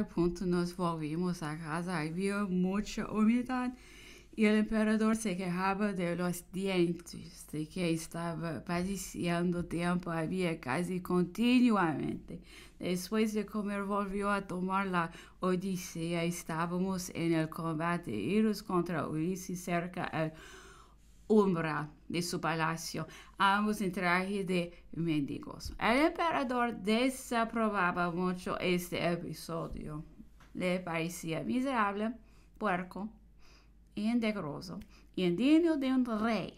ponto nos volvimos a casa havia muita humildade e o imperador se quejaba de los dientes, de que estava padecendo tempo havia quase continuamente. Depois de comer, volvió a tomar la Odisseia. Estávamos en el combate Iros contra Ulisses cerca al de su palacio, ambos en traje de mendigos. El emperador desaprobaba mucho este episodio. Le parecía miserable, puerco, indecoroso y indigno de un rey.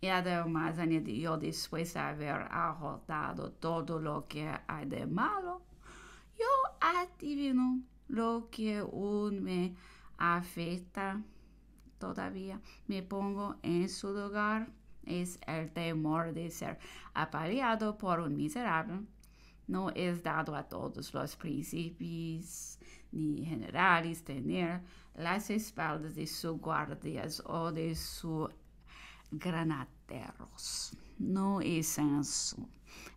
Y además añadió después de haber agotado todo lo que hay de malo, yo adivino lo que aún me afecta todavía me pongo en su lugar es el temor de ser apaleado por un miserable. No es dado a todos los príncipes ni generales tener las espaldas de sus guardias o de sus granaderos. No es eso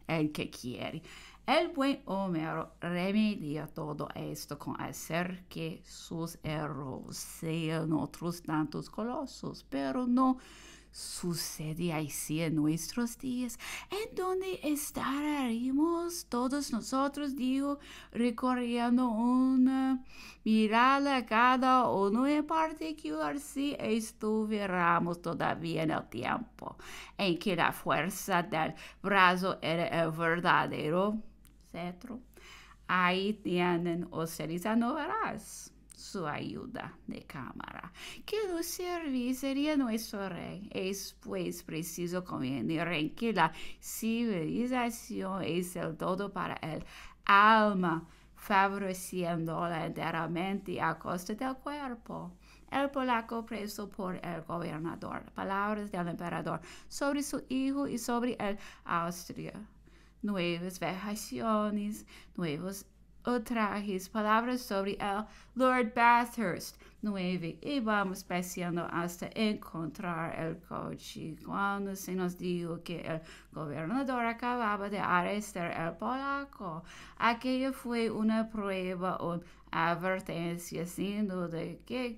el que quiere el buen Homero remedia todo esto con hacer que sus errores sean otros tantos colosos, pero no sucede así en nuestros días, en donde estaríamos todos nosotros, digo, recorriendo una mirada cada uno en particular si estuviéramos todavía en el tiempo en que la fuerza del brazo era el verdadero Ahí tienen Osiris su ayuda de cámara. Que lo serviría nuestro rey. Es pues preciso convenir en que la civilización es el todo para el alma, favoreciéndola enteramente a costa del cuerpo el polaco preso por el gobernador. Palabras del emperador sobre su hijo y sobre el Austria. nuevas variações, novos ultrajes, palavras sobre o Lord Bathurst, 9. E vamos passeando até encontrar o coche. Quando se nos dijo que o governador acabava de arrestar o polaco, aquilo foi uma prueba, ou advertência sin duda que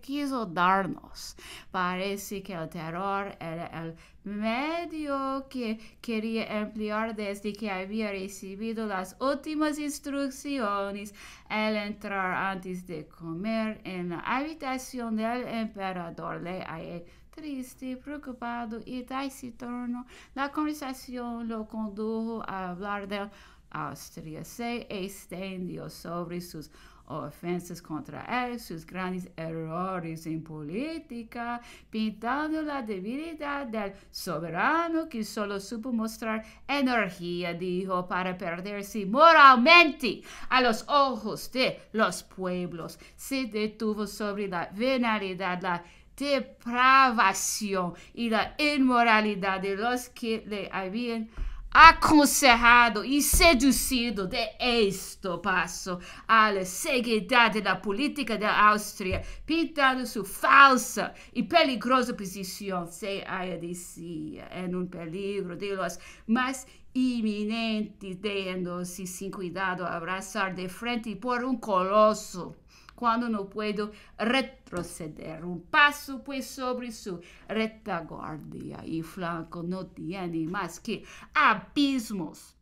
dar-nos. Parece que o terror era o medio que queria emplear desde que havia recebido as últimas instruções al entrar antes de comer na habitação conversación del emperador le hallé triste, preocupado y taciturno. La conversación lo condujo a hablar de Austria. Se extendió sobre sus ofensas contra él, sus grandes errores en em política, pintando la debilidad del soberano que solo supo mostrar energía, dijo, para perderse moralmente a los ojos de los pueblos. Se detuvo sobre la venalidad, la depravación y la inmoralidad de los que le habían aconselhado e seduzido de este passo à seguidade da política da Áustria, pintando sua falsa e perigosa posição, se a dizia, em um peligro de los mais iminentes, tendo-se sem cuidado abraçar de frente por um colosso cuando no puedo retroceder. Un paso pues sobre su retaguardia y flanco no tiene más que abismos